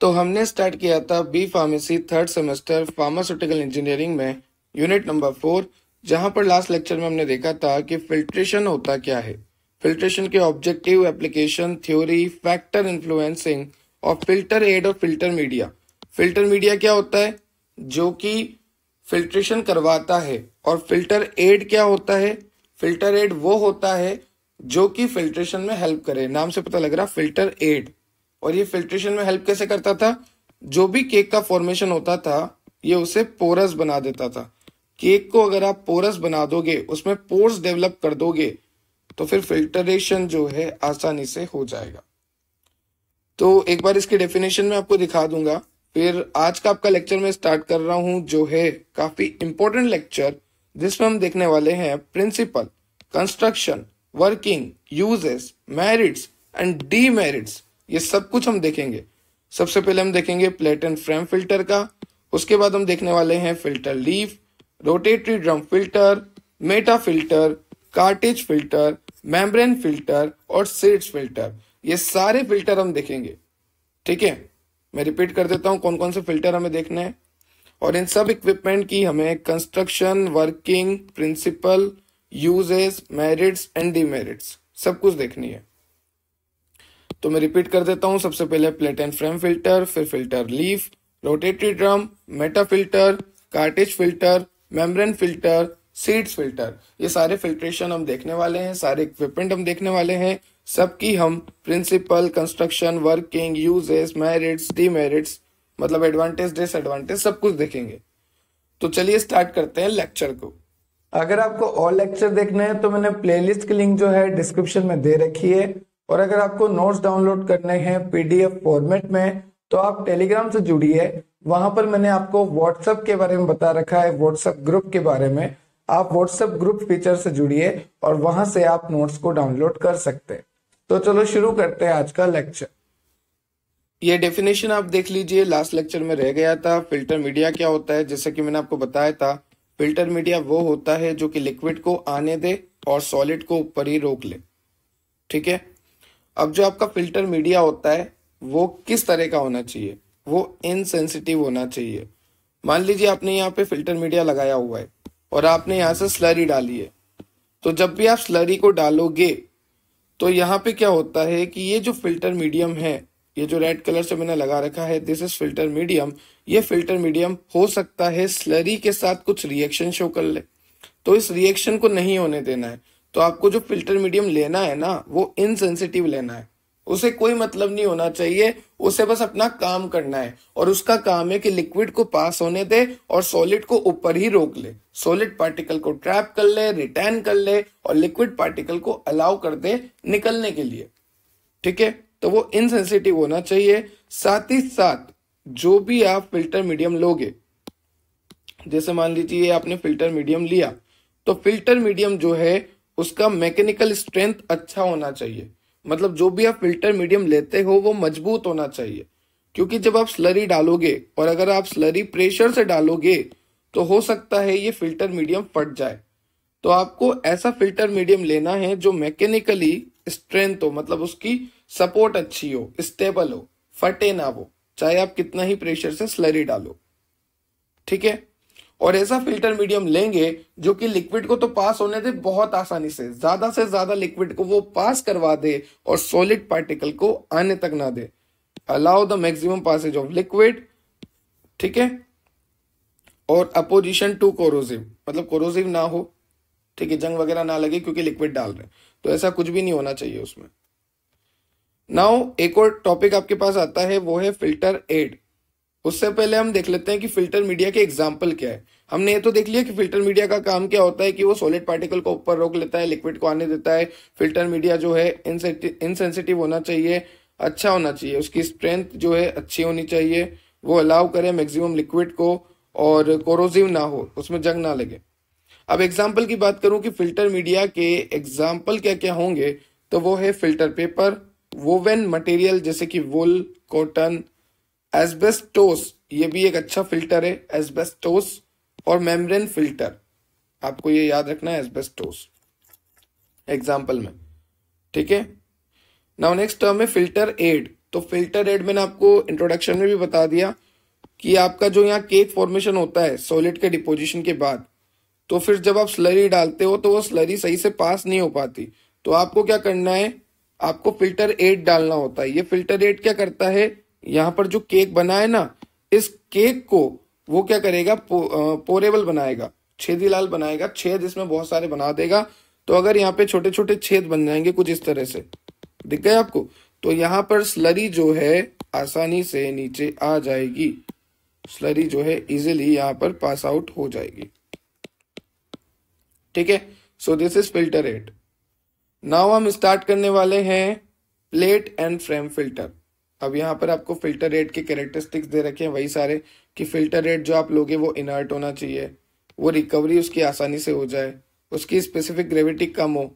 तो हमने स्टार्ट किया था B pharmacy third semester pharmaceutical engineering में यूनिट नंबर फोर जहां पर लास्ट लेक्चर में हमने देखा था कि फिल्ट्रेशन होता क्या है फिल्ट्रेशन के objective application theory factor influencing और फिल्टर एड और फिल्टर मीडिया फिल्टर मीडिया क्या होता है जो कि फिल्ट्रेशन करवाता है और फिल्टर एड क्या होता है फिल्टर एड वो होता है जो कि फिल्ट्रेशन में हेल्प करे नाम से पता लग रहा फिल्टर एड और ये फिल्ट्रेशन में हेल्प कैसे करता था जो भी केक का फॉर्मेशन होता था ये उसे पोरस बना देता था केक को अगर आप पोरस बना दोगे उसमें पोर्स डेवलप कर दोगे तो फिर फिल्टरेशन जो है आसानी से हो जाएगा तो एक बार इसकी डेफिनेशन में आपको दिखा दूंगा फिर आज का आपका लेक्चर मैं स्टार्ट कर रहा हूं जो है काफी इंपॉर्टेंट लेक्चर जिसमें हम देखने वाले हैं principle construction working uses merits and demerits ये सब कुछ हम देखेंगे सबसे पहले हम देखेंगे प्लेट एंड फ्रेम फिल्टर का उसके बाद हम देखने वाले हैं filter leaf rotatory drum filter meta filter cartridge filter membrane filter और सीड्स फिल्टर ये सारे फिल्टर हम देखेंगे ठीक है मैं रिपीट कर देता हूँ कौन कौन से फिल्टर हमें देखने हैं और इन सब इक्विपमेंट की हमें construction working principle uses merits and demerits सब कुछ देखनी है तो मैं रिपीट कर देता हूँ सबसे पहले प्लेट एंड फ्रेम फिल्टर फिर filter leaf rotatory drum meta filter cartridge filter membrane filter Seitz filter ये सारे फिल्ट्रेशन हम देखने वाले हैं सारे इक्विपमेंट हम देखने वाले हैं सबकी हम principle construction working uses merits demerits मतलब एडवांटेज डिसएडवांटेज सब कुछ देखेंगे तो चलिए स्टार्ट करते हैं लेक्चर को अगर आपको और लेक्चर देखना है तो मैंने प्लेलिस्ट की लिंक जो है डिस्क्रिप्शन में दे रखी है और अगर आपको नोट्स डाउनलोड करने हैं पीडीएफ फॉर्मेट में तो आप टेलीग्राम से जुड़िए वहां पर मैंने आपको व्हाट्सएप के बारे में बता रखा है व्हाट्सएप ग्रुप के बारे में आप व्हाट्सएप ग्रुप फीचर से जुड़िए और वहां से आप नोट्स को डाउनलोड कर सकते हैं तो चलो शुरू करते हैं आज का लेक्चर ये डेफिनेशन आप देख लीजिए लास्ट लेक्चर में रह गया था फिल्टर मीडिया क्या होता है जैसे कि मैंने आपको बताया था फिल्टर मीडिया वो होता है जो कि लिक्विड को आने दे और सॉलिड को ऊपर ही रोक ले ठीक है अब जो आपका फिल्टर मीडिया होता है वो किस तरह का होना चाहिए वो इनसेंसिटिव होना चाहिए मान लीजिए आपने यहाँ पे फिल्टर मीडिया लगाया हुआ है और आपने यहाँ से स्लरी डाली है तो जब भी आप स्लरी को डालोगे तो यहाँ पे क्या होता है कि ये जो फिल्टर मीडियम है ये जो रेड कलर से मैंने लगा रखा है दिस इज फिल्टर मीडियम ये फिल्टर मीडियम हो सकता है स्लरी के साथ कुछ रिएक्शन शो कर ले तो इस रिएक्शन को नहीं होने देना है तो आपको जो फिल्टर मीडियम लेना है ना वो इनसेंसिटिव लेना है उसे कोई मतलब नहीं होना चाहिए उसे बस अपना काम करना है और उसका काम है कि लिक्विड को पास होने दे और सॉलिड को ऊपर ही रोक ले सॉलिड पार्टिकल को ट्रैप कर ले रिटर्न कर ले और लिक्विड पार्टिकल को अलाउ कर दे निकलने के लिए ठीक है तो वो इनसेंसिटिव होना चाहिए साथ ही साथ जो भी आप फिल्टर मीडियम लोगे जैसे मान लीजिए आपने फिल्टर मीडियम लिया तो फिल्टर मीडियम जो है उसका मैकेनिकल स्ट्रेंथ अच्छा होना चाहिए मतलब जो भी आप फिल्टर मीडियम लेते हो वो मजबूत होना चाहिए क्योंकि जब आप स्लरी डालोगे और अगर आप स्लरी प्रेशर से डालोगे तो हो सकता है ये फिल्टर मीडियम फट जाए तो आपको ऐसा फिल्टर मीडियम लेना है जो मैकेनिकली स्ट्रेंथ हो मतलब उसकी सपोर्ट अच्छी हो स्टेबल हो फटे ना हो चाहे आप कितना ही प्रेशर से स्लरी डालो ठीक है और ऐसा फिल्टर मीडियम लेंगे जो कि लिक्विड को तो पास होने दे बहुत आसानी से ज्यादा से ज्यादा लिक्विड को वो पास करवा दे और सॉलिड पार्टिकल को आने तक ना दे allow the maximum passage of liquid ठीक है और अपोजिशन टू कोरोजिव मतलब कोरोजिव ना हो ठीक है जंग वगैरह ना लगे क्योंकि लिक्विड डाल रहे हैं तो ऐसा कुछ भी नहीं होना चाहिए उसमें नाउ एक और टॉपिक आपके पास आता है वो है फिल्टर एड उससे पहले हम देख लेते हैं कि फिल्टर मीडिया के एग्जाम्पल क्या है हमने ये तो देख लिया कि फिल्टर मीडिया का काम क्या होता है कि वो सॉलिड पार्टिकल को ऊपर रोक लेता है लिक्विड को आने देता है फिल्टर मीडिया जो है इनसेंसिटिव होना चाहिए अच्छा होना चाहिए उसकी स्ट्रेंथ जो है अच्छी होनी चाहिए वो अलाउ करे मैक्सिमम लिक्विड को और कोरोजिव ना हो उसमें जंग ना लगे अब एग्जाम्पल की बात करूं कि फिल्टर मीडिया के एग्जाम्पल क्या क्या होंगे तो वो है फिल्टर पेपर वोवेन मटेरियल जैसे कि वुल कॉटन एसबेस्टोस ये भी एक अच्छा फिल्टर है एसबेस्टोस और मेम्ब्रेन फिल्टर आपको ये याद रखना है एस्बेस्टोस एग्जाम्पल में ठीक है नाउ नेक्स्ट टर्म है फिल्टर एड तो फिल्टर एड मैंने आपको इंट्रोडक्शन में भी बता दिया कि आपका जो यहाँ केक फॉर्मेशन होता है सॉलिड के डिपोजिशन के बाद तो फिर जब आप स्लरी डालते हो तो वो स्लरी सही से पास नहीं हो पाती तो आपको क्या करना है आपको फिल्टर एड डालना होता है ये फिल्टर एड क्या करता है यहाँ पर जो केक बना है ना इस केक को वो क्या करेगा पो, पोरेबल बनाएगा छेदी लाल बनाएगा छेद इसमें बहुत सारे बना देगा तो अगर यहाँ पे छोटे छोटे छेद बन जाएंगे कुछ इस तरह से दिख गए आपको तो यहाँ पर स्लरी जो है आसानी से नीचे आ जाएगी स्लरी जो है इजिली यहाँ पर पास आउट हो जाएगी ठीक है so this is filter aid now हम स्टार्ट करने वाले हैं प्लेट एंड फ्रेम फिल्टर अब यहाँ पर आपको फिल्टर रेट के कैरेक्टरिस्टिक्स दे रखे हैं वही सारे कि फिल्टर रेट जो आप लोगे वो इनर्ट होना चाहिए वो रिकवरी उसकी आसानी से हो जाए उसकी स्पेसिफिक ग्रेविटी कम हो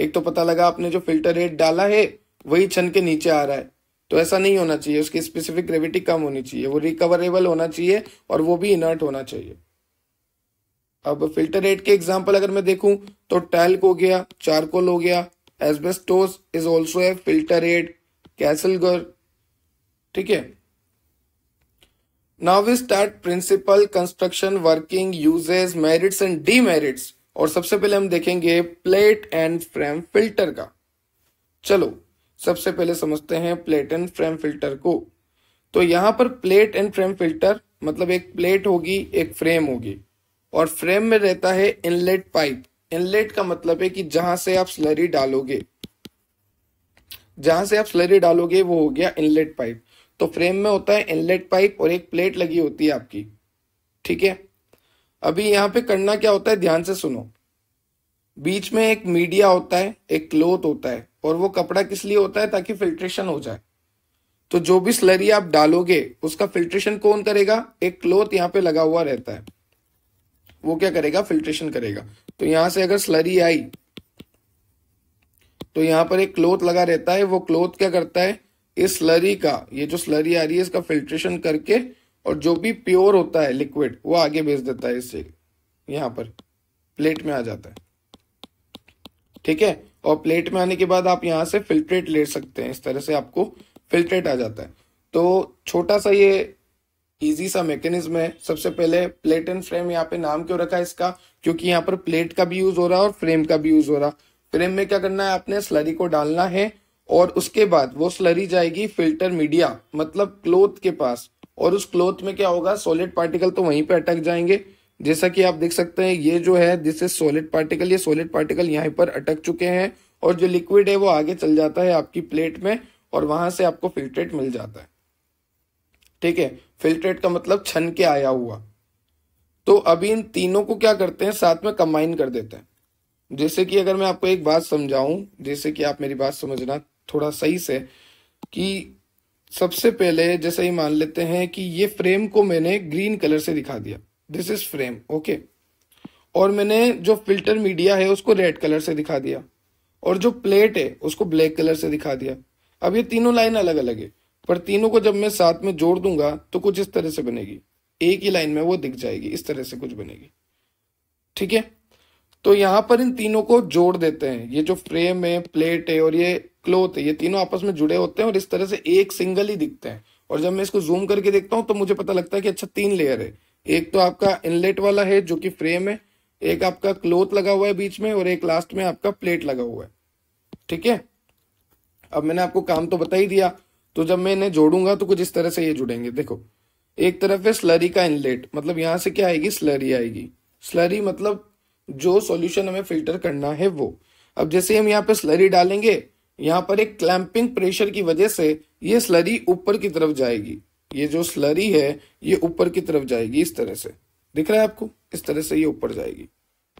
एक तो पता लगा आपने जो फिल्टर रेट डाला है वही छन के नीचे आ रहा है तो ऐसा नहीं होना चाहिए उसकी स्पेसिफिक ग्रेविटी कम होनी चाहिए वो रिकवरेबल होना चाहिए और वो भी इनर्ट होना चाहिए अब फिल्टर रेट के एग्जाम्पल अगर मैं देखूं तो टैल्क हो गया चारकोल हो गया asbestos is also a filter rate kieselguhr ठीक है now we start principle construction working uses merits and demerits और सबसे पहले हम देखेंगे प्लेट एंड फ्रेम फिल्टर का चलो सबसे पहले समझते हैं प्लेट एंड फ्रेम फिल्टर को तो यहां पर प्लेट एंड फ्रेम फिल्टर मतलब एक प्लेट होगी एक फ्रेम होगी और फ्रेम में रहता है इनलेट पाइप इनलेट का मतलब है कि जहां से आप स्लरी डालोगे जहां से आप स्लरी डालोगे वो हो गया इनलेट पाइप तो फ्रेम में होता है इनलेट पाइप और एक प्लेट लगी होती है आपकी ठीक है अभी यहाँ पे करना क्या होता है ध्यान से सुनो बीच में एक मीडिया होता है एक क्लोथ होता है और वो कपड़ा किस लिए होता है ताकि फिल्ट्रेशन हो जाए तो जो भी स्लरी आप डालोगे उसका फिल्ट्रेशन कौन करेगा एक क्लोथ यहाँ पे लगा हुआ रहता है वो क्या करेगा फिल्ट्रेशन करेगा तो यहां से अगर स्लरी आई तो यहां पर एक क्लोथ लगा रहता है वो क्लोथ क्या करता है इस स्लरी का ये जो स्लरी आ रही है इसका फिल्ट्रेशन करके और जो भी प्योर होता है लिक्विड वो आगे भेज देता है इससे यहां पर प्लेट में आ जाता है ठीक है और प्लेट में आने के बाद आप यहां से फिल्ट्रेट ले सकते हैं इस तरह से आपको फिल्ट्रेट आ जाता है तो छोटा सा ये इजी सा मैकेनिज्म है सबसे पहले प्लेट एंड फ्रेम यहाँ पे नाम क्यों रखा है इसका क्योंकि यहाँ पर प्लेट का भी यूज हो रहा है और फ्रेम का भी यूज हो रहा है फ्रेम में क्या करना है आपने स्लरी को डालना है और उसके बाद वो स्लरी जाएगी फिल्टर मीडिया मतलब क्लोथ के पास और उस क्लोथ में क्या होगा सॉलिड पार्टिकल तो वहीं पे अटक जाएंगे जैसा कि आप देख सकते हैं ये जो है दिस इज सॉलिड पार्टिकल ये सॉलिड पार्टिकल यहाँ पर अटक चुके हैं और जो लिक्विड है वो आगे चल जाता है आपकी प्लेट में और वहां से आपको फिल्ट्रेट मिल जाता है ठीक है फिल्ट्रेट का मतलब छन के आया हुआ तो अभी इन तीनों को क्या करते हैं साथ में कंबाइन कर देते हैं जैसे कि अगर मैं आपको एक बात समझाऊं जैसे कि आप मेरी बात समझना थोड़ा सही से कि सबसे पहले जैसे ही मान लेते हैं कि ये फ्रेम को मैंने ग्रीन कलर से दिखा दिया दिस इज फ्रेम ओके और मैंने जो फिल्टर मीडिया है उसको रेड कलर से दिखा दिया और जो प्लेट है उसको ब्लैक कलर से दिखा दिया अब ये तीनों लाइन अलग अलग है पर तीनों को जब मैं साथ में जोड़ दूंगा तो कुछ इस तरह से बनेगी एक ही लाइन में वो दिख जाएगी इस तरह से कुछ बनेगी ठीक है तो यहां पर इन तीनों को जोड़ देते हैं ये जो फ्रेम है प्लेट है और ये क्लोथ है ये तीनों आपस में जुड़े होते हैं और इस तरह से एक सिंगल ही दिखते हैं और जब मैं इसको जूम करके देखता हूँ तो मुझे पता लगता है कि अच्छा तीन लेयर है एक तो आपका इनलेट वाला है जो कि फ्रेम है एक आपका क्लोथ लगा हुआ है बीच में और एक लास्ट में आपका प्लेट लगा हुआ है ठीक है अब मैंने आपको काम तो बता ही दिया तो जब मैं इन्हें जोड़ूंगा तो कुछ इस तरह से ये जुड़ेंगे देखो एक तरफ है स्लरी का इनलेट मतलब यहां से क्या आएगी स्लरी आएगी स्लरी मतलब जो सॉल्यूशन हमें फिल्टर करना है वो अब जैसे हम यहाँ पे स्लरी डालेंगे यहाँ पर एक क्लैंपिंग प्रेशर की वजह से ये स्लरी ऊपर की तरफ जाएगी ये जो स्लरी है ये ऊपर की तरफ जाएगी इस तरह से दिख रहा है आपको इस तरह से ये ऊपर जाएगी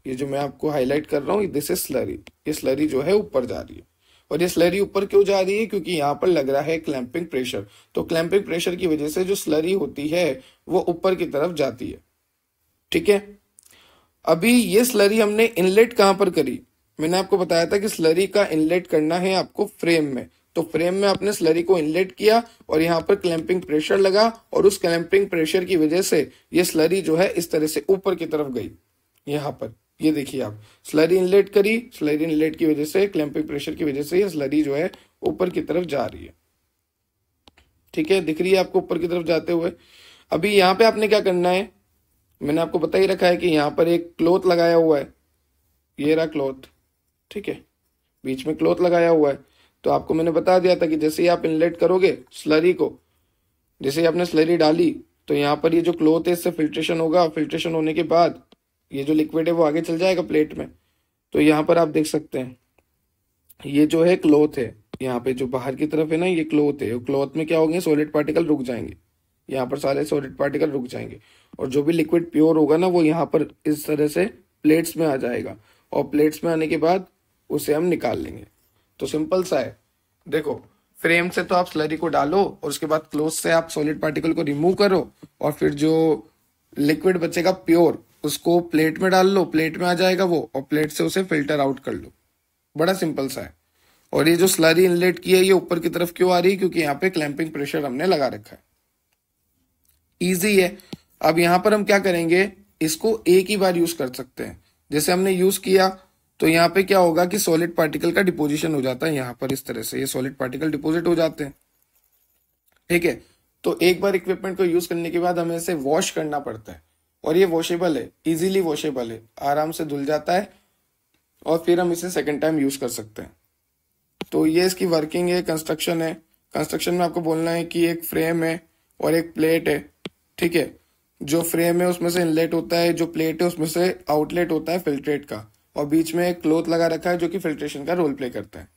ये जो मैं आपको हाईलाइट कर रहा हूँ दिस इज स्लरी ये स्लरी जो है ऊपर जा रही है और ये स्लरी ऊपर क्यों जा रही है क्योंकि यहाँ पर लग रहा है क्लैंपिंग प्रेशर तो क्लैंपिंग प्रेशर की वजह से जो स्लरी होती है वो ऊपर की तरफ जाती है ठीक है अभी ये स्लरी हमने इनलेट कहां पर करी मैंने आपको बताया था कि स्लरी का इनलेट करना है आपको फ्रेम में तो फ्रेम में आपने स्लरी को इनलेट किया और यहाँ पर क्लैंपिंग प्रेशर लगा और उस क्लैंपिंग प्रेशर की वजह से ये स्लरी जो है इस तरह से ऊपर की तरफ गई यहाँ पर ये देखिए आप स्लरी इनलेट करी स्लरी इनलेट की वजह से क्लैंपिंग प्रेशर की वजह से ये स्लरी जो है ऊपर की तरफ जा रही है ठीक है दिख रही है आपको ऊपर की तरफ जाते हुए अभी यहाँ पे आपने क्या करना है मैंने आपको बता ही रखा है कि यहाँ पर एक क्लोथ लगाया हुआ है ये रहा क्लोथ ठीक है बीच में क्लोथ लगाया हुआ है तो आपको मैंने बता दिया था कि जैसे ही आप इनलेट करोगे स्लरी को जैसे ही आपने स्लरी डाली तो यहाँ पर ये जो क्लोथ है इससे फिल्ट्रेशन होगा फिल्ट्रेशन होने के बाद ये जो लिक्विड है वो आगे चल जाएगा प्लेट में तो यहाँ पर आप देख सकते हैं ये जो है क्लोथ है यहाँ पे जो बाहर की तरफ है ना ये क्लोथ है क्लोथ में क्या होंगे सॉलिड पार्टिकल रुक जाएंगे यहाँ पर सारे सॉलिड पार्टिकल रुक जाएंगे और जो भी लिक्विड प्योर होगा ना वो यहाँ पर इस तरह से प्लेट्स में आ जाएगा और प्लेट्स में आने के बाद उसे हम निकाल लेंगे तो सिंपल सा है देखो फ्रेम से तो आप स्लरी को डालो और उसके बाद क्लोज से आप सॉलिड पार्टिकल को रिमूव करो और फिर जो लिक्विड बचेगा प्योर उसको प्लेट में डाल लो प्लेट में आ जाएगा वो और प्लेट से उसे फिल्टर आउट कर लो बड़ा सिंपल सा है और ये जो स्लरी इनलेट की है ये ऊपर की तरफ क्यों आ रही है क्योंकि यहाँ पे क्लैंपिंग प्रेशर हमने लगा रखा है इजी है अब यहां पर हम क्या करेंगे इसको एक ही बार यूज कर सकते हैं जैसे हमने यूज किया तो यहाँ पे क्या होगा कि सॉलिड पार्टिकल का डिपोजिशन हो जाता है यहाँ पर इस तरह से ये सॉलिड पार्टिकल डिपोजिट हो जाते हैं ठीक है तो एक बार इक्विपमेंट को यूज करने के बाद हमें इसे वॉश करना पड़ता है और ये वॉशेबल है इजीली वॉशेबल है आराम से धुल जाता है और फिर हम इसे सेकेंड टाइम यूज कर सकते हैं तो ये इसकी वर्किंग है कंस्ट्रक्शन है कंस्ट्रक्शन में आपको बोलना है कि एक फ्रेम है और एक प्लेट है ठीक है जो फ्रेम है उसमें से इनलेट होता है जो प्लेट है उसमें से आउटलेट होता है फिल्ट्रेट का और बीच में एक क्लोथ लगा रखा है जो कि फिल्ट्रेशन का रोल प्ले करता है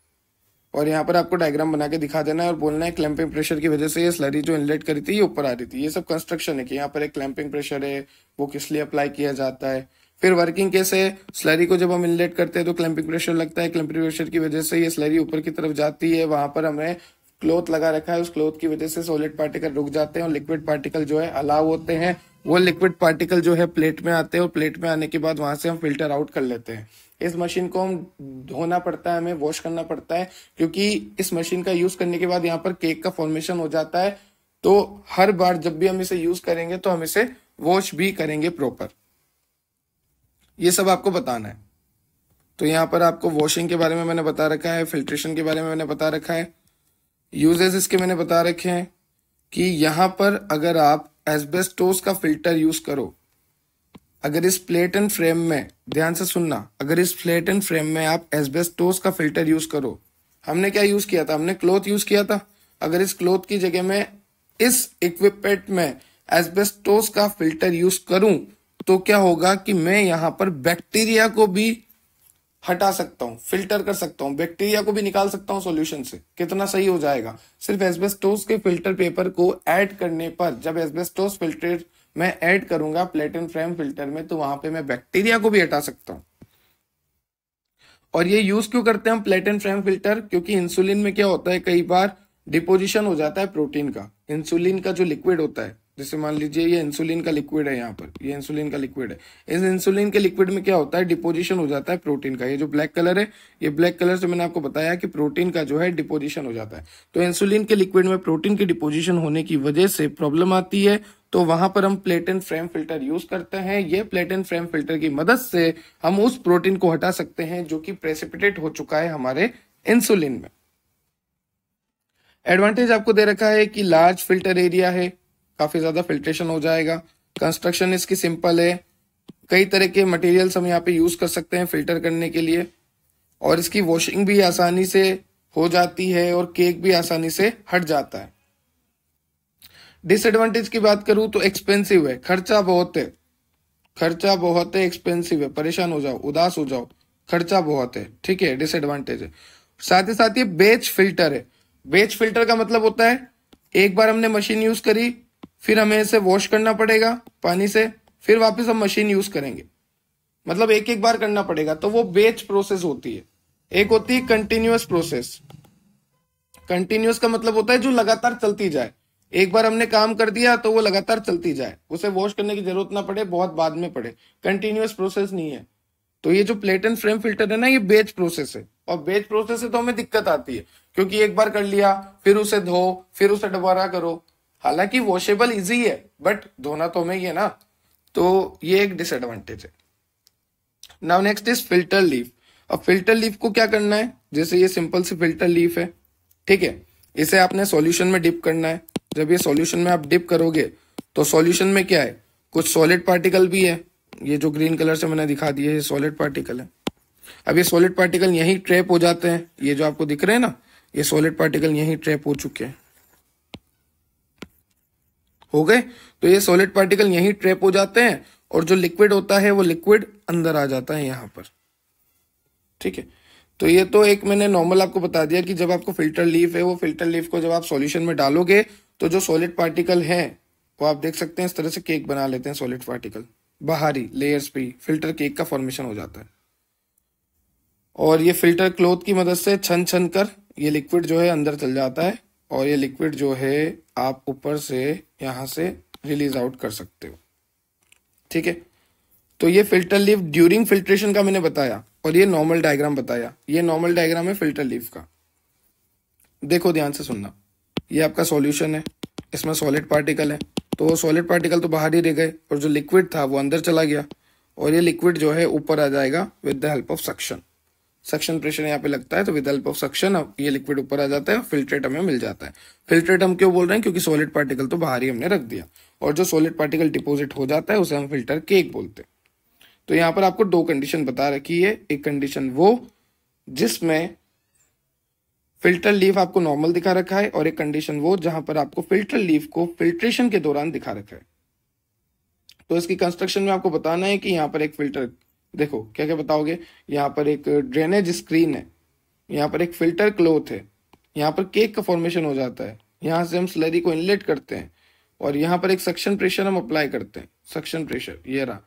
और यहाँ पर आपको डायग्राम बना के दिखा देना है और बोलना है क्लैंपिंग प्रेशर की वजह से ये स्लरी जो इनलेट करी थी ये ऊपर आ रही थी ये सब कंस्ट्रक्शन है कि यहाँ पर एक क्लैंपिंग प्रेशर है वो किस लिए अप्लाई किया जाता है फिर वर्किंग कैसे स्लरी को जब हम इनलेट करते हैं तो क्लैंपिंग प्रेशर लगता है क्लैंपिंग प्रेशर की वजह से ये स्लरी ऊपर की तरफ जाती है वहां पर हमें क्लोथ लगा रखा है उस क्लोथ की वजह से सॉलिड पार्टिकल रुक जाते हैं और लिक्विड पार्टिकल जो है अलाव होते हैं वो लिक्विड पार्टिकल जो है प्लेट में आते हैं और प्लेट में आने के बाद वहां से हम फिल्टर आउट कर लेते हैं इस मशीन को हम धोना पड़ता है हमें वॉश करना पड़ता है क्योंकि इस मशीन का यूज करने के बाद यहाँ पर केक का फॉर्मेशन हो जाता है तो हर बार जब भी हम इसे यूज करेंगे तो हम इसे वॉश भी करेंगे प्रॉपर ये सब आपको बताना है तो यहाँ पर आपको वॉशिंग के बारे में मैंने बता रखा है फिल्ट्रेशन के बारे में मैंने बता रखा है यूजेस इसके मैंने बता रखे हैं कि यहाँ पर अगर आप एस्बेस्टोस का फिल्टर यूज करो अगर इस प्लेट एंड फ्रेम में ध्यान से सुनना अगर इस प्लेट एंड फ्रेम में आप एस्बेस्टोस का फिल्टर यूज करो हमने क्या यूज किया था हमने क्लोथ यूज किया था अगर इस क्लोथ की जगह में इस इक्विपमेंट में एस्बेस्टोस का फिल्टर यूज करूं तो क्या होगा कि मैं यहां पर बैक्टीरिया को भी हटा सकता हूँ फिल्टर कर सकता हूँ बैक्टीरिया को भी निकाल सकता हूँ सॉल्यूशन से कितना सही हो जाएगा सिर्फ एसबेस्टोस के फिल्टर पेपर को ऐड करने पर जब एसबेस्टोस फिल्टर मैं ऐड करूंगा प्लेटिन फ्रेम फिल्टर में तो वहां पे मैं बैक्टीरिया को भी हटा सकता हूँ और ये यूज क्यों करते हैं हम प्लेटिन फ्रेम फिल्टर क्योंकि इंसुलिन में क्या होता है कई बार डिपोजिशन हो जाता है प्रोटीन का इंसुलिन का जो लिक्विड होता है जैसे मान लीजिए ये इंसुलिन का लिक्विड है यहाँ पर ये इंसुलिन का लिक्विड है इस इंसुलिन के लिक्विड में क्या होता है डिपोजिशन हो जाता है प्रोटीन का ये जो ब्लैक कलर है ये ब्लैक कलर से मैंने आपको बताया कि प्रोटीन का जो है डिपोजिशन हो जाता है तो इंसुलिन के लिक्विड में प्रोटीन की डिपोजिशन होने की वजह से प्रॉब्लम आती है तो वहां पर हम प्लेटिन फ्रेम फिल्टर यूज करते हैं ये प्लेटिन फ्रेम फिल्टर की मदद से हम उस प्रोटीन को हटा सकते हैं जो कि प्रेसिपिटेट हो चुका है हमारे इंसुलिन में एडवांटेज आपको दे रखा है कि लार्ज फिल्टर एरिया है काफी ज्यादा फिल्ट्रेशन हो जाएगा कंस्ट्रक्शन इसकी सिंपल है कई तरह के मटेरियल्स हम यहाँ पे यूज कर सकते हैं फिल्टर करने के लिए और इसकी वॉशिंग भी आसानी से हो जाती है और केक भी आसानी से हट जाता है डिसएडवांटेज की बात करूं तो एक्सपेंसिव है खर्चा बहुत है खर्चा बहुत है एक्सपेंसिव है परेशान हो जाओ उदास हो जाओ खर्चा बहुत है ठीक है डिसएडवांटेज है साथ ही साथ ये बेच फिल्टर है बेच फिल्टर का मतलब होता है एक बार हमने मशीन यूज करी फिर हमें इसे वॉश करना पड़ेगा पानी से फिर वापस हम मशीन यूज करेंगे मतलब एक एक बार करना पड़ेगा तो वो बेच प्रोसेस होती है एक होती है कंटिन्यूस प्रोसेस कंटिन्यूस का मतलब होता है जो लगातार चलती जाए एक बार हमने काम कर दिया तो वो लगातार चलती जाए उसे वॉश करने की जरूरत ना पड़े बहुत बाद में पड़े कंटिन्यूस प्रोसेस नहीं है तो ये जो प्लेट एंड फ्रेम फिल्टर है ना ये बेच प्रोसेस है और बेच प्रोसेस से तो हमें दिक्कत आती है क्योंकि एक बार कर लिया फिर उसे धो फिर उसे दोबारा करो हालांकि वॉशेबल इजी है बट धोना तो हमें ही है ना तो ये एक डिसएडवांटेज है now next is filter leaf अब फिल्टर लीफ को क्या करना है जैसे ये सिंपल सी फिल्टर लीफ है ठीक है इसे आपने सॉल्यूशन में डिप करना है जब ये सॉल्यूशन में आप डिप करोगे तो सॉल्यूशन में क्या है कुछ सॉलिड पार्टिकल भी है ये जो ग्रीन कलर से मैंने दिखा दिया ये सॉलिड पार्टिकल है अब ये सॉलिड पार्टिकल यहीं ट्रैप हो जाते हैं ये जो आपको दिख रहे हैं ना ये सॉलिड पार्टिकल यहीं ट्रैप हो चुके हैं हो गए तो ये सॉलिड पार्टिकल यहीं ट्रैप हो जाते हैं और जो लिक्विड होता है वो लिक्विड अंदर आ जाता है यहां पर ठीक है तो ये तो एक मैंने नॉर्मल आपको बता दिया कि जब आपको फिल्टर लीफ है वो फिल्टर लीफ को जब आप सॉल्यूशन में डालोगे तो जो सॉलिड पार्टिकल है वो आप देख सकते हैं इस तरह से केक बना लेते हैं सॉलिड पार्टिकल बाहरी लेयर्स पे फिल्टर केक का फॉर्मेशन हो जाता है और ये फिल्टर क्लोथ की मदद से छन छन कर ये लिक्विड जो है अंदर चल जाता है और ये लिक्विड जो है आप ऊपर से यहाँ से रिलीज आउट कर सकते हो ठीक है तो ये फिल्टर लीव ड्यूरिंग फिल्ट्रेशन का मैंने बताया और ये नॉर्मल डायग्राम बताया ये नॉर्मल डायग्राम है फिल्टर लीव का देखो ध्यान से सुनना ये आपका सॉल्यूशन है इसमें सॉलिड पार्टिकल है तो वो सॉलिड पार्टिकल तो बाहर ही रह गए और जो लिक्विड था वो अंदर चला गया और ये लिक्विड जो है ऊपर आ जाएगा with the help of suction suction pressure यहाँ पे लगता है तो विद हेल्प ऑफ सक्शन ये लिक्विड ऊपर आ जाता है फिल्ट्रेट हमें मिल जाता है फिल्ट्रेट हम क्यों बोल रहे हैं क्योंकि सॉलिड पार्टिकल तो बाहर ही हमने रख दिया और जो सॉलिड पार्टिकल डिपोजिट हो जाता है उसे हम फिल्टर केक बोलते हैं तो यहाँ पर आपको दो कंडीशन बता रखी है एक कंडीशन वो जिसमें फिल्टर लीफ आपको नॉर्मल दिखा रखा है और एक कंडीशन वो जहां पर आपको फिल्टर लीफ को फिल्ट्रेशन के दौरान दिखा रखा है तो इसकी कंस्ट्रक्शन में आपको बताना है कि यहाँ पर एक फिल्टर देखो क्या क्या बताओगे यहाँ पर एक ड्रेनेज स्क्रीन है यहाँ पर एक फिल्टर क्लोथ है यहाँ पर केक का फॉर्मेशन हो जाता है यहाँ से हम स्लरी को इनलेट करते हैं और यहाँ पर एक सक्शन प्रेशर हम अप्लाई करते हैं सक्शन प्रेशर ये रहा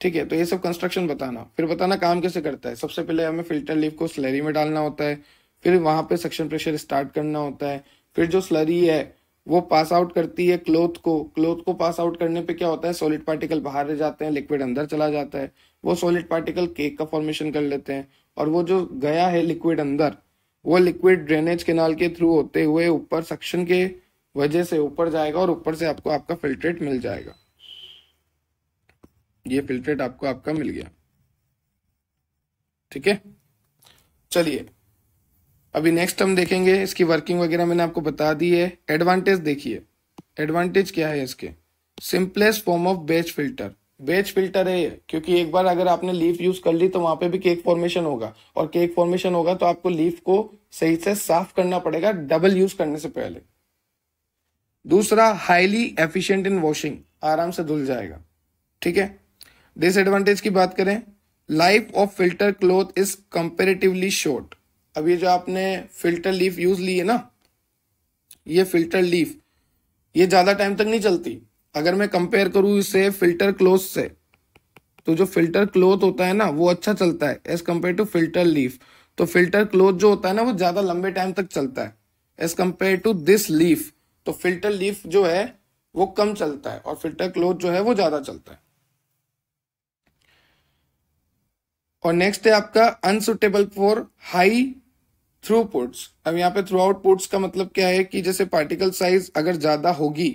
ठीक है तो ये सब कंस्ट्रक्शन बताना फिर बताना काम कैसे करता है सबसे पहले हमें फिल्टर लीव को स्लरी में डालना होता है फिर वहां पर सक्शन प्रेशर स्टार्ट करना होता है फिर जो स्लरी है वो पास आउट करती है क्लोथ को क्लोथ को पास आउट करने पे क्या होता है सॉलिड पार्टिकल बाहर रह जाते हैं लिक्विड अंदर चला जाता है वो सॉलिड पार्टिकल केक का फॉर्मेशन कर लेते हैं और वो जो गया है लिक्विड अंदर वो लिक्विड ड्रेनेज केनाल के थ्रू होते हुए ऊपर सक्शन के वजह से ऊपर जाएगा और ऊपर से आपको आपका फिल्ट्रेट मिल जाएगा ये फिल्ट्रेट आपको आपका मिल गया ठीक है चलिए अभी नेक्स्ट हम देखेंगे इसकी वर्किंग वगैरह मैंने आपको बता दी है एडवांटेज देखिए एडवांटेज क्या है इसके simplest form of batch filter batch filter है ये क्योंकि एक बार अगर आपने लीफ यूज कर ली तो वहां पे भी केक फॉर्मेशन होगा और केक फॉर्मेशन होगा तो आपको लीफ को सही से साफ करना पड़ेगा डबल यूज करने से पहले दूसरा हाईली एफिशिएंट इन वॉशिंग आराम से धुल जाएगा ठीक है डिसएडवांटेज की बात करें life of filter cloth is comparatively short अब ये जो आपने फिल्टर लीफ यूज ली है ना ये फिल्टर लीफ ये ज़्यादा टाइम तक नहीं चलती अगर मैं कंपेयर करूं इसे फिल्टर क्लोथ से तो जो फिल्टर क्लोथ होता है ना वो अच्छा चलता है as compare to filter leaf तो फिल्टर क्लोथ जो होता है ना वो ज़्यादा लंबे टाइम तक चलता है as compare to this leaf तो फिल्टर लीफ जो है वो कम चलता है और फिल्टर क्लोथ जो है वो ज़्यादा चलता है और नेक्स्ट है आपका unsuitable for high throughputs अब यहाँ पे थ्रू आउट पुट्स का मतलब क्या है कि जैसे पार्टिकल साइज अगर ज्यादा होगी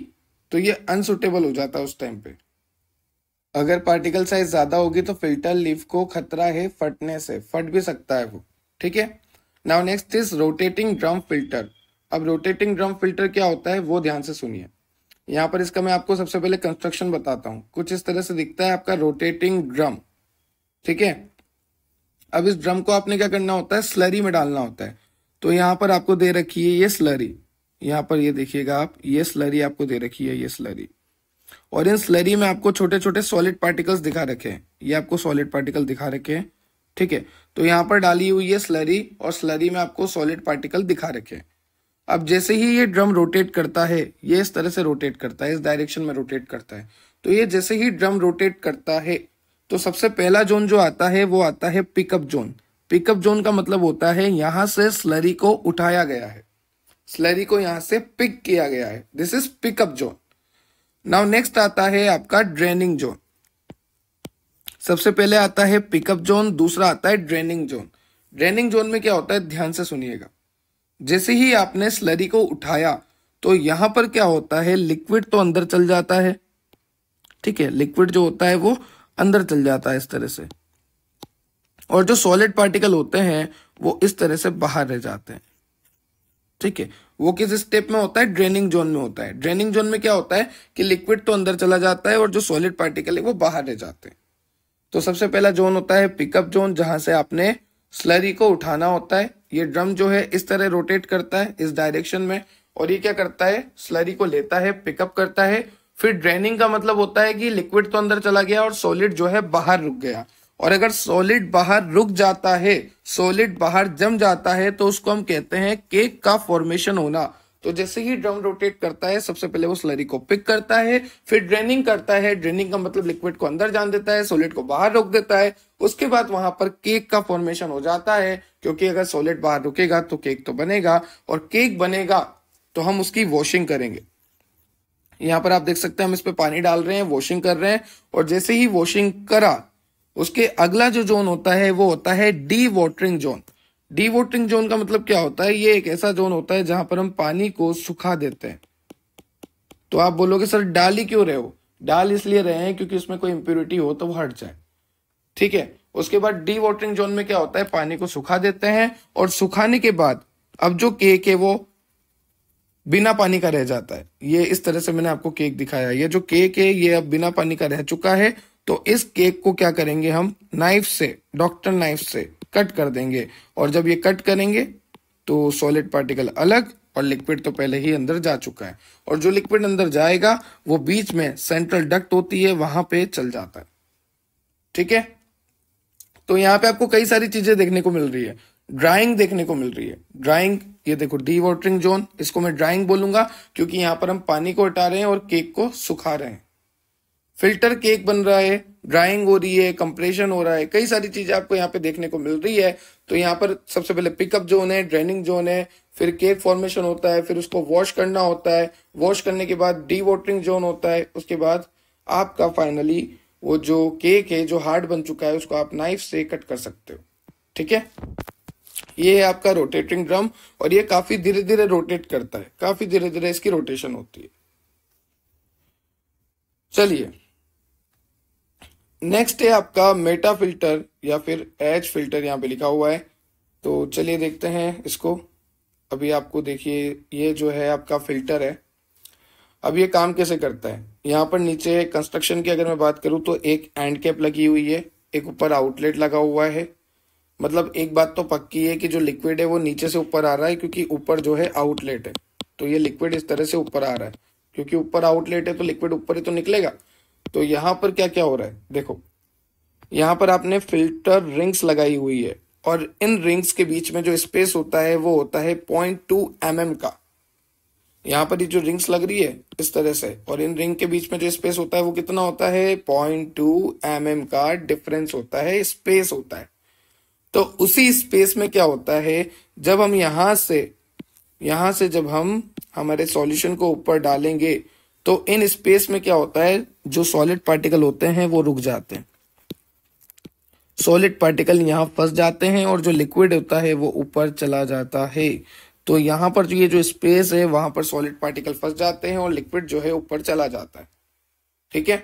तो ये अनसुटेबल हो जाता है उस टाइम पे अगर पार्टिकल साइज ज्यादा होगी तो फिल्टर लीफ को खतरा है फटने से फट भी सकता है वो ठीक है now next is rotating drum filter अब रोटेटिंग ड्रम फिल्टर क्या होता है वो ध्यान से सुनिए यहाँ पर इसका मैं आपको सबसे पहले कंस्ट्रक्शन बताता हूँ कुछ इस तरह से दिखता है आपका रोटेटिंग ड्रम ठीक है अब इस ड्रम को आपने क्या करना होता है स्लरी में डालना होता है तो यहाँ पर आपको दे रखी है ये स्लरी यहाँ पर ये देखिएगा आप ये स्लरी आपको दे रखी है ये स्लरी और इन स्लरी में आपको छोटे छोटे सॉलिड पार्टिकल्स दिखा रखे हैं ये आपको सॉलिड पार्टिकल दिखा रखे हैं ठीक है तो यहाँ पर डाली हुई है स्लरी और स्लरी में आपको सॉलिड पार्टिकल दिखा रखे हैं अब जैसे ही ये ड्रम रोटेट करता है ये इस तरह से रोटेट करता है इस डायरेक्शन में रोटेट करता है तो ये जैसे ही ड्रम रोटेट करता है तो सबसे पहला जोन जो आता है वो आता है पिकअप जोन पिकअप जोन का मतलब होता है यहां से स्लरी को उठाया गया है स्लरी को यहां से पिक किया गया है this is pickup zone now next आता है आपका ड्रेनिंग जोन सबसे पहले आता है पिकअप जोन दूसरा आता है ड्रेनिंग जोन ड्रेनिंग जोन में क्या होता है ध्यान से सुनिएगा जैसे ही आपने स्लरी को उठाया तो यहां पर क्या होता है लिक्विड तो अंदर चल जाता है ठीक है लिक्विड जो होता है वो अंदर चल जाता है इस तरह से और जो सॉलिड पार्टिकल होते हैं वो इस तरह से बाहर रह जाते हैं ठीक है वो किस स्टेप में होता है ड्रेनिंग जोन में होता है ड्रेनिंग जोन में क्या होता है कि लिक्विड तो अंदर चला जाता है और जो सॉलिड पार्टिकल है वो बाहर रह जाते हैं तो सबसे पहला जोन होता है पिकअप जोन जहां से आपने स्लरी को उठाना होता है ये ड्रम जो है इस तरह रोटेट करता है इस डायरेक्शन में और ये क्या करता है स्लरी को लेता है पिकअप करता है फिर ड्रेनिंग का मतलब होता है कि लिक्विड तो अंदर चला गया और सॉलिड जो है बाहर रुक गया और अगर सॉलिड बाहर रुक जाता है सॉलिड बाहर जम जाता है तो उसको हम कहते हैं केक का फॉर्मेशन होना तो जैसे ही ड्रम रोटेट करता है सबसे पहले वो स्लरी को पिक करता है फिर ड्रेनिंग करता है ड्रेनिंग का मतलब लिक्विड को अंदर जान देता है सॉलिड को बाहर रोक देता है उसके बाद वहां पर केक का फॉर्मेशन हो जाता है क्योंकि अगर सॉलिड बाहर रुकेगा तो केक तो बनेगा और केक बनेगा तो हम उसकी वॉशिंग करेंगे यहाँ पर आप देख सकते हैं हम इस पर पानी डाल रहे हैं वॉशिंग कर रहे हैं और जैसे ही वॉशिंग करा उसके अगला जो जोन होता है वो होता है dewatering zone dewatering zone का मतलब क्या होता है ये एक ऐसा जोन होता है जहां पर हम पानी को सुखा देते हैं तो आप बोलोगे सर डाल ही क्यों रहे हो डाल इसलिए रहे हैं क्योंकि उसमें कोई इंप्योरिटी हो तो वो हट जाए ठीक है उसके बाद डी वॉटरिंग जोन में क्या होता है पानी को सुखा देते हैं और सुखाने के बाद अब जो केक है वो बिना पानी का रह जाता है ये इस तरह से मैंने आपको केक दिखाया ये जो केक है ये अब बिना पानी का रह चुका है तो इस केक को क्या करेंगे हम नाइफ से डॉक्टर नाइफ से कट कर देंगे और जब ये कट करेंगे तो सॉलिड पार्टिकल अलग और लिक्विड तो पहले ही अंदर जा चुका है और जो लिक्विड अंदर जाएगा वो बीच में सेंट्रल डक्ट होती है वहां पे चल जाता है ठीक है तो यहां पे आपको कई सारी चीजें देखने को मिल रही है ड्राइंग देखने को मिल रही है ड्राइंग ये देखो डी वॉटरिंग जोन इसको मैं ड्राइंग बोलूंगा क्योंकि यहां पर हम पानी को हटा रहे हैं और केक को सुखा रहे हैं फिल्टर केक बन रहा है ड्राइंग हो रही है कंप्रेशन हो रहा है कई सारी चीजें आपको यहाँ पे देखने को मिल रही है तो यहाँ पर सबसे पहले पिकअप जोन है ड्रेनिंग जोन है फिर केक फॉर्मेशन होता है फिर उसको वॉश करना होता है वॉश करने के बाद डी वॉटरिंग जोन होता है उसके बाद आपका फाइनली वो जो केक है जो हार्ड बन चुका है उसको आप नाइफ से कट कर सकते हो ठीक है ये है आपका रोटेटिंग ड्रम और ये काफी धीरे धीरे रोटेट करता है काफी धीरे धीरे इसकी रोटेशन होती है चलिए नेक्स्ट है आपका मेटा फिल्टर या फिर एच फिल्टर यहाँ पे लिखा हुआ है तो चलिए देखते हैं इसको अभी आपको देखिए ये जो है आपका फिल्टर है अब ये काम कैसे करता है यहाँ पर नीचे कंस्ट्रक्शन की अगर मैं बात करूँ तो एक एंड कैप लगी हुई है एक ऊपर आउटलेट लगा हुआ है मतलब एक बात तो पक्की है कि जो लिक्विड है वो नीचे से ऊपर आ रहा है क्योंकि ऊपर जो है आउटलेट है तो ये लिक्विड इस तरह से ऊपर आ रहा है क्योंकि ऊपर आउटलेट है तो लिक्विड ऊपर ही तो निकलेगा तो यहाँ पर क्या क्या हो रहा है देखो यहाँ पर आपने फिल्टर रिंग्स लगाई हुई है और इन रिंग्स के बीच में जो स्पेस होता है वो होता है पॉइंट टू एम का यहाँ पर ये जो रिंग्स लग रही है इस तरह से और इन रिंग के बीच में जो स्पेस होता है वो कितना होता है पॉइंट टू एम का डिफरेंस होता है स्पेस होता है तो उसी स्पेस में क्या होता है जब हम यहां से यहां से जब हम हमारे सॉल्यूशन को ऊपर डालेंगे तो इन स्पेस में क्या होता है जो सॉलिड पार्टिकल होते हैं वो रुक जाते हैं सॉलिड पार्टिकल यहां फंस जाते हैं और जो लिक्विड होता है वो ऊपर चला जाता है तो यहां पर जो ये जो स्पेस है वहां पर सॉलिड पार्टिकल फंस जाते हैं और लिक्विड जो है ऊपर चला जाता है ठीक है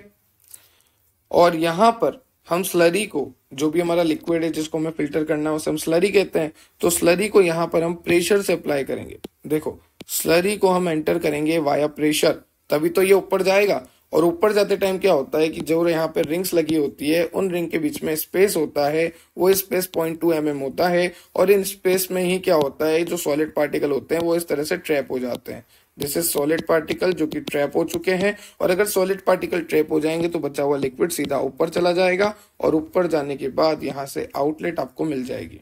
और यहां पर हम स्लरी को जो भी हमारा लिक्विड है जिसको हमें फिल्टर करना है उसे हम स्लरी कहते हैं तो स्लरी को यहाँ पर हम प्रेशर से अप्लाई करेंगे देखो स्लरी को हम एंटर करेंगे वाया प्रेशर तभी तो ये ऊपर जाएगा और ऊपर जाते टाइम क्या होता है कि जो यहाँ पर रिंग्स लगी होती है उन रिंग के बीच में स्पेस होता है वो स्पेस पॉइंट टू एम होता है और इन स्पेस में ही क्या होता है जो सॉलिड पार्टिकल होते हैं वो इस तरह से ट्रैप हो जाते हैं जैसे सॉलिड पार्टिकल जो कि ट्रैप हो चुके हैं और अगर सॉलिड पार्टिकल ट्रैप हो जाएंगे तो बचा हुआ लिक्विड सीधा ऊपर चला जाएगा और ऊपर जाने के बाद यहाँ से आउटलेट आपको मिल जाएगी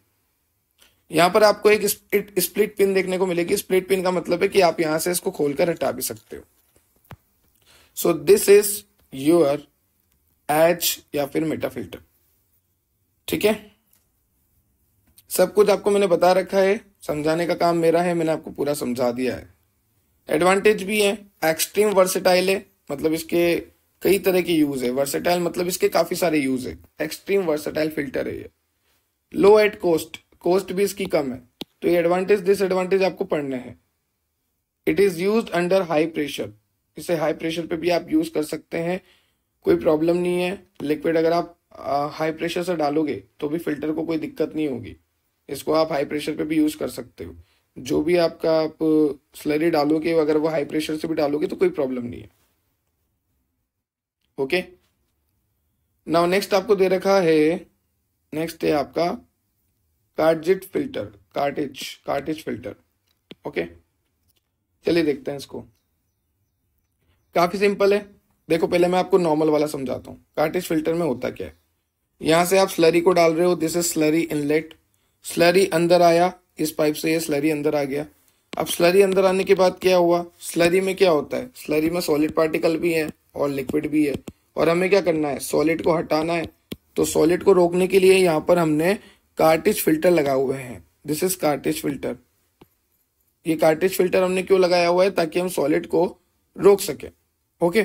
यहाँ पर आपको एक स्प्लिट स्प्लिट पिन देखने को मिलेगी स्प्लिट पिन का मतलब है कि आप यहाँ से इसको खोलकर हटा भी सकते हो so this is your H या फिर मेटा फिल्टर ठीक है सब कुछ आपको मैंने बता रखा है समझाने का काम मेरा है मैंने आपको पूरा समझा दिया है एडवांटेज भी है एक्सट्रीम वर्सेटाइल है मतलब इसके कई तरह के यूज है वर्सेटाइल मतलब इसके काफी सारे यूज है एक्सट्रीम वर्सेटाइल फिल्टर है ये लो एट कॉस्ट कॉस्ट भी इसकी कम है तो ये एडवांटेज डिसएडवांटेज आपको पढ़ना है it is use under high pressure इसे हाई प्रेशर पे भी आप यूज कर सकते हैं कोई प्रॉब्लम नहीं है लिक्विड अगर आप हाई प्रेशर से डालोगे तो भी फिल्टर को कोई दिक्कत नहीं होगी इसको आप हाई प्रेशर पे भी यूज कर सकते हो जो भी आपका आप स्लरी डालोगे अगर वो हाई प्रेशर से भी डालोगे तो कोई प्रॉब्लम नहीं है ओके नाउ नेक्स्ट आपको दे रखा है नेक्स्ट है आपका cartridge filter cartridge cartridge filter okay चलिए देखते हैं इसको काफ़ी सिंपल है देखो पहले मैं आपको नॉर्मल वाला समझाता हूँ कार्टिज फिल्टर में होता क्या है यहां से आप स्लरी को डाल रहे हो this is slurry inlet slurry अंदर आया इस पाइप से ये स्लरी अंदर आ गया अब स्लरी अंदर आने के बाद क्या हुआ स्लरी में क्या होता है स्लरी में सॉलिड पार्टिकल भी है और लिक्विड भी है और हमें क्या करना है सॉलिड को हटाना है तो सॉलिड को रोकने के लिए यहाँ पर हमने कार्टिज फिल्टर लगा हुए हैं दिस इज कार्टिज फिल्टर ये कार्टिज फिल्टर हमने क्यों लगाया हुआ है ताकि हम सॉलिड को रोक सके ओके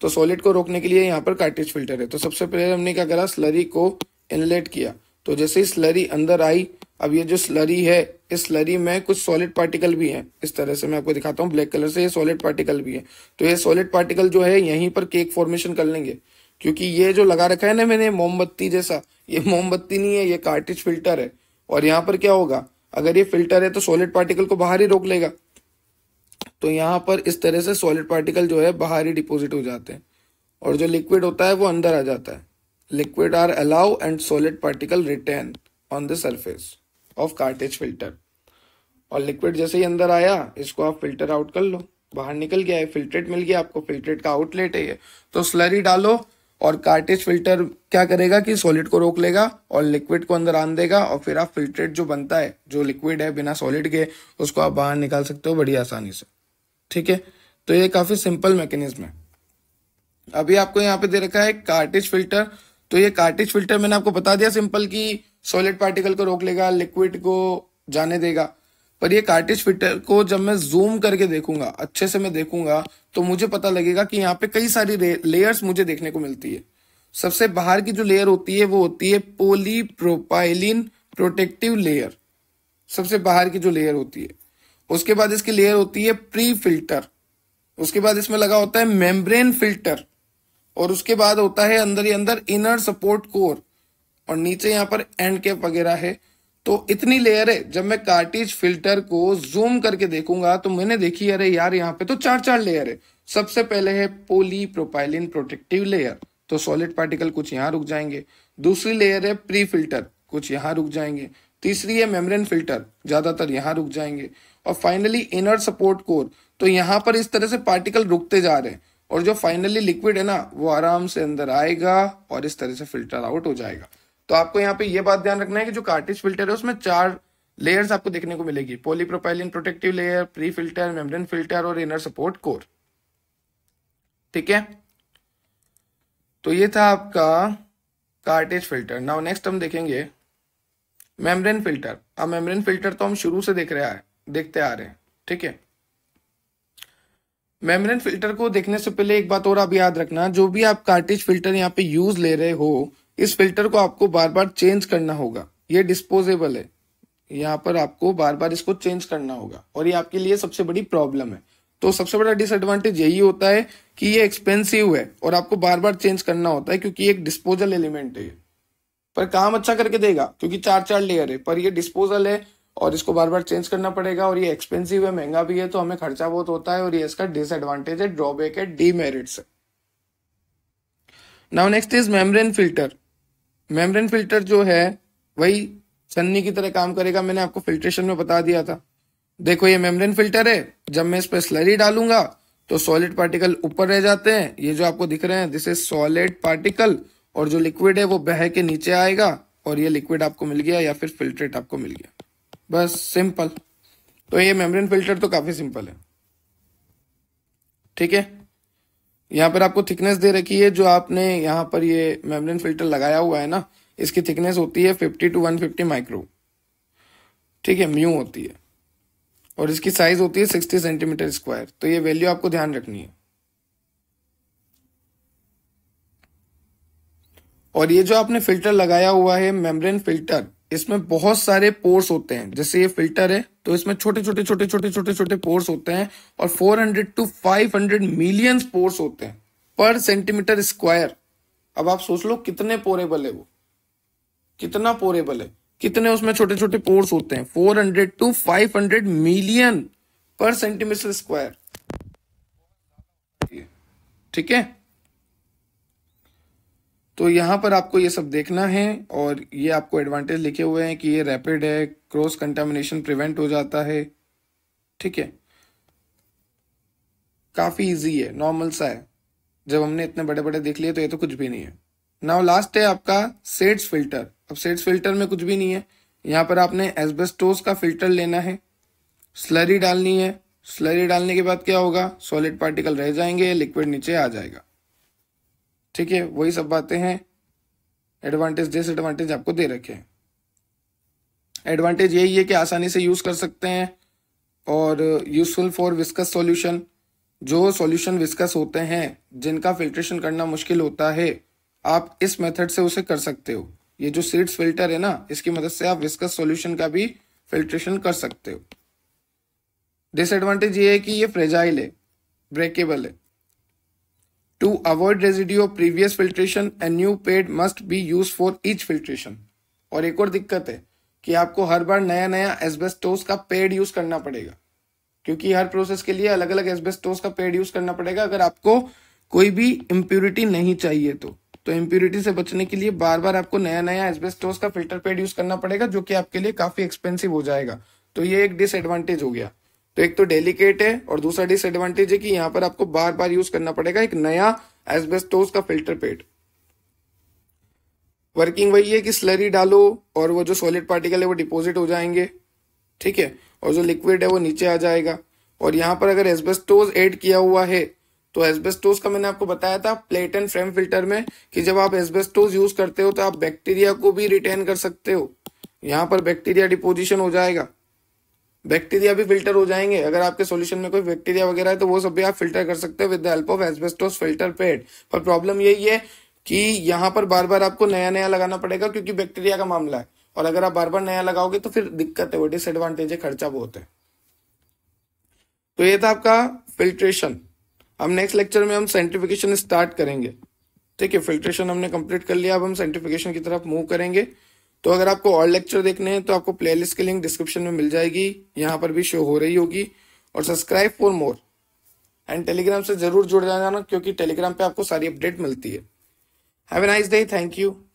तो सॉलिड को रोकने के लिए यहाँ पर कार्टिज फिल्टर है तो सबसे पहले हमने क्या करा स्लरी को इनलेट किया तो जैसे ही स्लरी अंदर आई अब ये जो स्लरी है इस स्लरी में कुछ सॉलिड पार्टिकल भी हैं इस तरह से मैं आपको दिखाता हूँ ब्लैक कलर से ये सॉलिड पार्टिकल भी है तो ये सॉलिड पार्टिकल जो है यहीं पर केक फॉर्मेशन कर लेंगे क्योंकि ये जो लगा रखा है ना मैंने मोमबत्ती जैसा ये मोमबत्ती नहीं है ये कार्टिज फिल्टर है और यहाँ पर क्या होगा अगर ये फिल्टर है तो सॉलिड पार्टिकल को बाहर ही रोक लेगा तो यहाँ पर इस तरह से सॉलिड पार्टिकल जो है बाहर ही डिपोजिट हो जाते हैं और जो लिक्विड होता है वो अंदर आ जाता है liquid are allow and solid particle retain on the surface of cartridge filter और लिक्विड जैसे ही अंदर आया इसको आप फिल्टर आउट कर लो बाहर निकल गया है फिल्ट्रेट मिल गया आपको फिल्ट्रेट का आउटलेट है ये तो स्लरी डालो और कार्टेज फिल्टर क्या करेगा कि सॉलिड को रोक लेगा और लिक्विड को अंदर आन देगा और फिर आप फिल्ट्रेट जो बनता है जो लिक्विड है बिना सॉलिड के उसको आप बाहर निकाल सकते हो बड़ी आसानी से ठीक है तो ये काफी सिंपल मैकेनिज्म है अभी आपको यहाँ पे दे रखा है कार्टेज फिल्टर तो ये कार्टिज फिल्टर मैंने आपको बता दिया सिंपल कि सॉलिड पार्टिकल को रोक लेगा लिक्विड को जाने देगा पर ये कार्टिज फिल्टर को जब मैं जूम करके देखूंगा अच्छे से मैं देखूंगा तो मुझे पता लगेगा कि यहाँ पे कई सारी लेयर्स मुझे देखने को मिलती है सबसे बाहर की जो लेयर होती है वो होती है पोलीप्रोपाइलिन प्रोटेक्टिव लेयर सबसे बाहर की जो लेयर होती है उसके बाद इसकी लेयर होती है प्री फिल्टर उसके बाद इसमें लगा होता है मेम्ब्रेन फिल्टर और उसके बाद होता है अंदर ही अंदर इनर सपोर्ट कोर और नीचे यहाँ पर एंड कैप वगैरह है तो इतनी लेयर है जब मैं कार्टिज फिल्टर को जूम करके देखूंगा तो मैंने देखी अरे यार यहाँ पे तो चार चार लेयर है सबसे पहले है पोली प्रोपाइलिन प्रोटेक्टिव लेयर तो सॉलिड पार्टिकल कुछ यहाँ रुक जाएंगे दूसरी लेयर है प्री फिल्टर कुछ यहाँ रुक जाएंगे तीसरी है मेम्ब्रेन फिल्टर ज्यादातर यहाँ रुक जाएंगे और फाइनली इनर सपोर्ट कोर तो यहाँ पर इस तरह से पार्टिकल रुकते जा रहे हैं और जो फाइनली लिक्विड है ना वो आराम से अंदर आएगा और इस तरह से फिल्टर आउट हो जाएगा तो आपको यहाँ पे ये बात ध्यान रखना है कि जो कार्टिज फिल्टर है उसमें चार लेयर्स आपको देखने को मिलेगी polypropylene protective layer pre filter membrane filter और इनर सपोर्ट कोर ठीक है तो ये था आपका कार्टेज फिल्टर नाउ नेक्स्ट हम देखेंगे मेम्ब्रेन फिल्टर अब मेम्ब्रेन फिल्टर तो हम शुरू से देख रहे हैं देखते आ रहे हैं ठीक है मेम्ब्रेन फिल्टर को देखने से पहले एक बात और आप याद रखना जो भी आप कार्टेज फिल्टर यहाँ पे यूज ले रहे हो इस फिल्टर को आपको बार बार चेंज करना होगा ये डिस्पोजेबल है यहाँ पर आपको बार बार इसको चेंज करना होगा और ये आपके लिए सबसे बड़ी प्रॉब्लम है तो सबसे बड़ा डिसएडवांटेज यही होता है कि ये एक्सपेंसिव है और आपको बार बार चेंज करना होता है क्योंकि एक डिस्पोजल एलिमेंट है ये पर काम अच्छा करके देगा क्योंकि चार चार लेयर है पर ये डिस्पोजल है और इसको बार बार चेंज करना पड़ेगा और ये एक्सपेंसिव है महंगा भी है तो हमें खर्चा बहुत होता है और ये इसका डिसएडवांटेज है ड्रॉबैक है डीमेरिट्स है now next is membrane filter membrane filter जो है वही सन्नी की तरह काम करेगा मैंने आपको फिल्ट्रेशन में बता दिया था देखो ये मेम्ब्रेन फिल्टर है जब मैं इस पर स्लरी डालूंगा तो सॉलिड पार्टिकल ऊपर रह जाते हैं ये जो आपको दिख रहे हैं दिस इज सॉलिड पार्टिकल और जो लिक्विड है वो बह के नीचे आएगा और ये लिक्विड आपको मिल गया या फिर फिल्ट्रेट आपको मिल गया बस सिंपल तो ये मेम्ब्रेन फिल्टर तो काफ़ी सिंपल है ठीक है यहाँ पर आपको थिकनेस दे रखी है जो आपने यहाँ पर ये मेम्ब्रेन फिल्टर लगाया हुआ है ना इसकी थिकनेस होती है fifty to one fifty micro ठीक है म्यू होती है और इसकी साइज होती है सिक्सटी सेंटीमीटर स्क्वायर तो ये वैल्यू आपको ध्यान रखनी है और ये जो आपने फिल्टर लगाया हुआ है मेम्ब्रेन फिल्टर इसमें बहुत सारे पोर्स होते हैं जैसे ये फिल्टर है तो इसमें छोटे छोटे छोटे छोटे छोटे छोटे पोर्स होते हैं और 400 टू 500 मिलियंस पोर्स होते हैं पर सेंटीमीटर स्क्वायर अब आप सोच लो कितने पोरेबल है वो कितना पोरेबल है कितने उसमें छोटे छोटे पोर्स होते हैं 400 to 500 million per centimetre square ठीक है तो यहाँ पर आपको ये सब देखना है और ये आपको एडवांटेज लिखे हुए हैं कि ये रैपिड है क्रॉस कंटेमिनेशन प्रिवेंट हो जाता है ठीक है काफ़ी इजी है नॉर्मल सा है जब हमने इतने बड़े बड़े देख लिए तो ये तो कुछ भी नहीं है नाउ लास्ट है आपका सेड्स फिल्टर अब सेड्स फिल्टर में कुछ भी नहीं है यहाँ पर आपने एसबेस्टोस का फिल्टर लेना है स्लरी डालनी है स्लरी डालने के बाद क्या होगा सॉलिड पार्टिकल रह जाएंगे लिक्विड नीचे आ जाएगा ठीक है वही सब बातें हैं एडवांटेज डिसएडवांटेज आपको दे रखे हैं एडवांटेज यही है कि आसानी से यूज कर सकते हैं और यूजफुल फॉर विस्कस सॉल्यूशन जो सॉल्यूशन विस्कस होते हैं जिनका फिल्ट्रेशन करना मुश्किल होता है आप इस मेथड से उसे कर सकते हो ये जो सीड्स फिल्टर है ना इसकी मदद से आप विस्कस सॉल्यूशन का भी फिल्ट्रेशन कर सकते हो डिसएडवांटेज ये है कि ये फ्रेजाइल है ब्रेकेबल है To avoid residue of previous filtration, a new pad must be used for each filtration. और एक और दिक्कत है कि आपको हर बार नया नया एस्बेस्टोस का पेड यूज करना पड़ेगा क्योंकि हर प्रोसेस के लिए अलग अलग एस्बेस्टोस का पेड यूज करना पड़ेगा अगर आपको कोई भी इम्प्योरिटी नहीं चाहिए तो तो इम्प्योरिटी से बचने के लिए बार बार आपको नया नया एस्बेस्टोस का फिल्टर पेड यूज करना पड़ेगा जो कि आपके लिए काफी एक्सपेंसिव हो जाएगा तो ये एक डिसएडवांटेज हो गया तो एक तो डेलीकेट है और दूसरा डिसएडवांटेज है कि यहां पर आपको बार बार यूज करना पड़ेगा एक नया एसबेस्टोस का फिल्टर पेट वर्किंग वही है कि स्लरी डालो और वो जो सॉलिड पार्टिकल है वो डिपोजिट हो जाएंगे ठीक है और जो लिक्विड है वो नीचे आ जाएगा और यहाँ पर अगर एसबेस्टोज एड किया हुआ है तो एसबेस्टोज का मैंने आपको बताया था प्लेट एंड फ्रेम फिल्टर में कि जब आप एसबेस्टोज यूज करते हो तो आप बैक्टीरिया को भी रिटेन कर सकते हो यहां पर बैक्टीरिया डिपोजिशन हो जाएगा बैक्टीरिया भी फिल्टर हो जाएंगे अगर आपके सॉल्यूशन में कोई बैक्टीरिया वगैरह है तो वो सब भी आप फिल्टर कर सकते हो with the help of asbestos filter pad पर प्रॉब्लम यही है कि यहाँ पर बार बार आपको नया नया लगाना पड़ेगा क्योंकि बैक्टीरिया का मामला है और अगर आप बार बार नया लगाओगे तो फिर दिक्कत है वो डिसएडवांटेज है खर्चा बहुत है तो ये था आपका फिल्ट्रेशन अब नेक्स्ट लेक्चर में हम साइंटिफिकेशन स्टार्ट करेंगे ठीक है फिल्ट्रेशन हमने कंप्लीट कर लिया अब हम साइंटिफिकेशन की तरफ मूव करेंगे तो अगर आपको और लेक्चर देखने हैं तो आपको प्लेलिस्ट की लिंक डिस्क्रिप्शन में मिल जाएगी यहाँ पर भी शो हो रही होगी और subscribe for more and Telegram से जरूर जुड़ जाना क्योंकि टेलीग्राम पे आपको सारी अपडेट मिलती है have a nice day thank you